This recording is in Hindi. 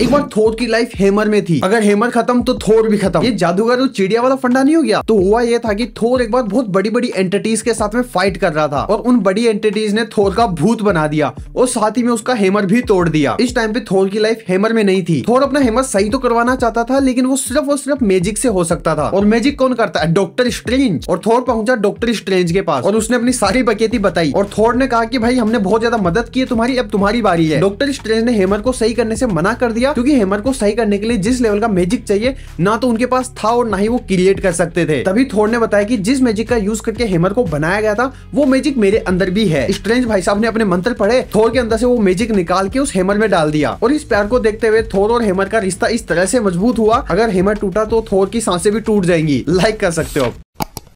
एक बार थोर की लाइफ हेमर में थी अगर हेमर खत्म तो थोर भी खत्म ये जादूगर तो चिड़िया वाला फंडा नहीं हो गया तो हुआ ये था कि थोर एक बार बहुत बड़ी बड़ी एंटिटीज के साथ में फाइट कर रहा था और उन बड़ी एंटिटीज ने थोर का भूत बना दिया और साथ ही में उसका हेमर भी तोड़ दिया इस टाइम पे थोर की लाइफ हेमर में नहीं थी थोर अपना हेमर सही तो करवाना चाहता था लेकिन वो सिर्फ और सिर्फ मैजिक से हो सकता था और मैजिक कौन करता है डॉक्टर स्ट्रेंज और थोर पहुंचा डॉक्टर स्ट्रेंज के पास और उसने अपनी सारी बकेती बताई और थोर ने कहा कि भाई हमने बहुत ज्यादा मदद की है तुम्हारी अब तुम्हारी बारी है डॉक्टर स्ट्रेंज ने हेमर को सही करने से मना कर दिया दिया क्योंकि हेमर को सही करने के लिए जिस लेवल का मैजिक चाहिए ना तो उनके पास था और ना ही वो क्रिएट कर सकते थे तभी थोर ने बताया कि जिस मैजिक का यूज करके हेमर को बनाया गया था वो मैजिक मेरे अंदर भी है स्ट्रेंज भाई साहब ने अपने मंत्र पढ़े थोर के अंदर से वो मैजिक निकाल के उस हेमर में डाल दिया और इस प्यार को देखते हुए थोर और हेमर का रिश्ता इस तरह से मजबूत हुआ अगर हेमर टूटा तो थोर की सांसें भी टूट जाएंगी लाइक कर सकते हो